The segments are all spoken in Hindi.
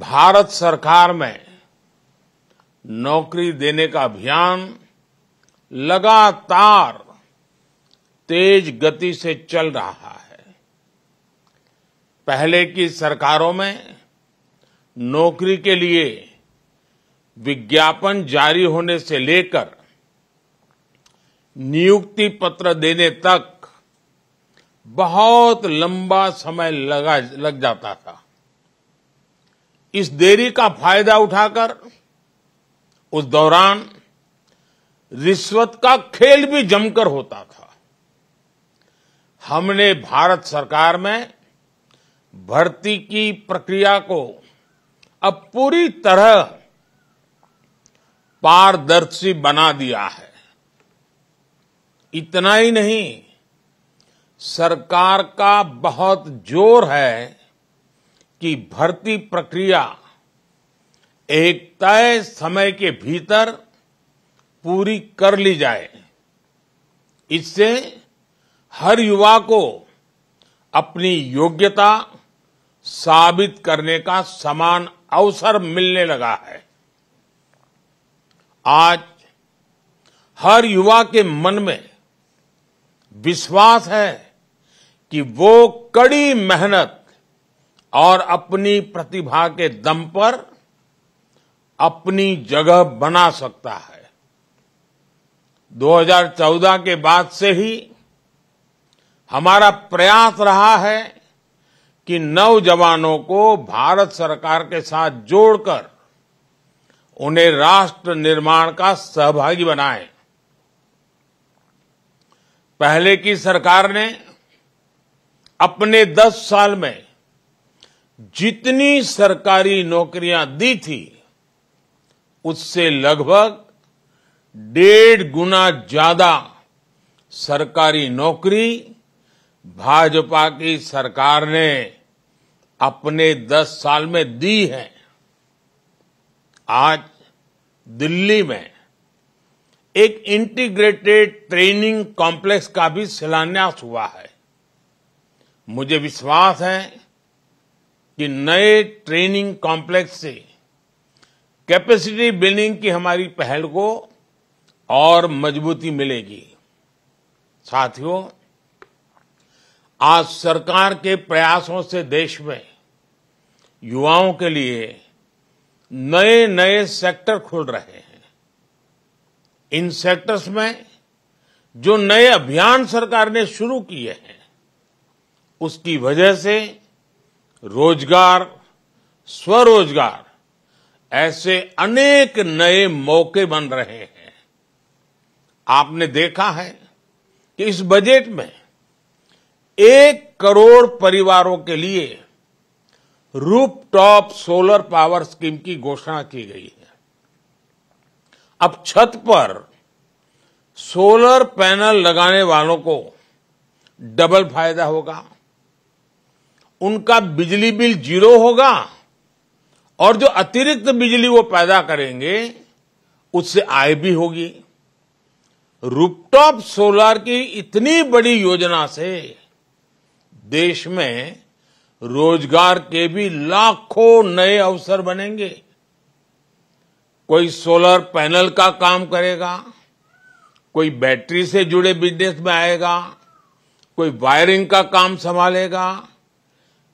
भारत सरकार में नौकरी देने का अभियान लगातार तेज गति से चल रहा है पहले की सरकारों में नौकरी के लिए विज्ञापन जारी होने से लेकर नियुक्ति पत्र देने तक बहुत लंबा समय लगा लग जाता था इस देरी का फायदा उठाकर उस दौरान रिश्वत का खेल भी जमकर होता था हमने भारत सरकार में भर्ती की प्रक्रिया को अब पूरी तरह पारदर्शी बना दिया है इतना ही नहीं सरकार का बहुत जोर है कि भर्ती प्रक्रिया एक तय समय के भीतर पूरी कर ली जाए इससे हर युवा को अपनी योग्यता साबित करने का समान अवसर मिलने लगा है आज हर युवा के मन में विश्वास है कि वो कड़ी मेहनत और अपनी प्रतिभा के दम पर अपनी जगह बना सकता है 2014 के बाद से ही हमारा प्रयास रहा है कि नौजवानों को भारत सरकार के साथ जोड़कर उन्हें राष्ट्र निर्माण का सहभागी बनाएं। पहले की सरकार ने अपने 10 साल में जितनी सरकारी नौकरियां दी थी उससे लगभग डेढ़ गुना ज्यादा सरकारी नौकरी भाजपा की सरकार ने अपने दस साल में दी है आज दिल्ली में एक इंटीग्रेटेड ट्रेनिंग कॉम्प्लेक्स का भी शिलान्यास हुआ है मुझे विश्वास है कि नए ट्रेनिंग कॉम्प्लेक्स से कैपेसिटी बिल्डिंग की हमारी पहल को और मजबूती मिलेगी साथियों आज सरकार के प्रयासों से देश में युवाओं के लिए नए नए सेक्टर खुल रहे हैं इन सेक्टर्स में जो नए अभियान सरकार ने शुरू किए हैं उसकी वजह से रोजगार स्वरोजगार ऐसे अनेक नए मौके बन रहे हैं आपने देखा है कि इस बजट में एक करोड़ परिवारों के लिए रूप टॉप सोलर पावर स्कीम की घोषणा की गई है अब छत पर सोलर पैनल लगाने वालों को डबल फायदा होगा उनका बिजली बिल जीरो होगा और जो अतिरिक्त बिजली वो पैदा करेंगे उससे आय भी होगी रूपटॉप सोलर की इतनी बड़ी योजना से देश में रोजगार के भी लाखों नए अवसर बनेंगे कोई सोलर पैनल का काम करेगा कोई बैटरी से जुड़े बिजनेस में आएगा कोई वायरिंग का काम संभालेगा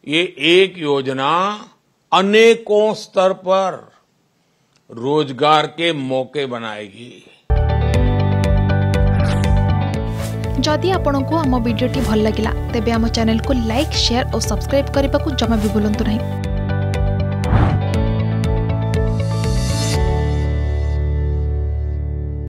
ये एक योजना अनेकों स्तर पर रोजगार के मौके बनाएगी जदि आपण को आम भिडी भल लगा तेब आम चेल को लाइक शेयर और सब्सक्राइब करने को जमा भी बुलां नहीं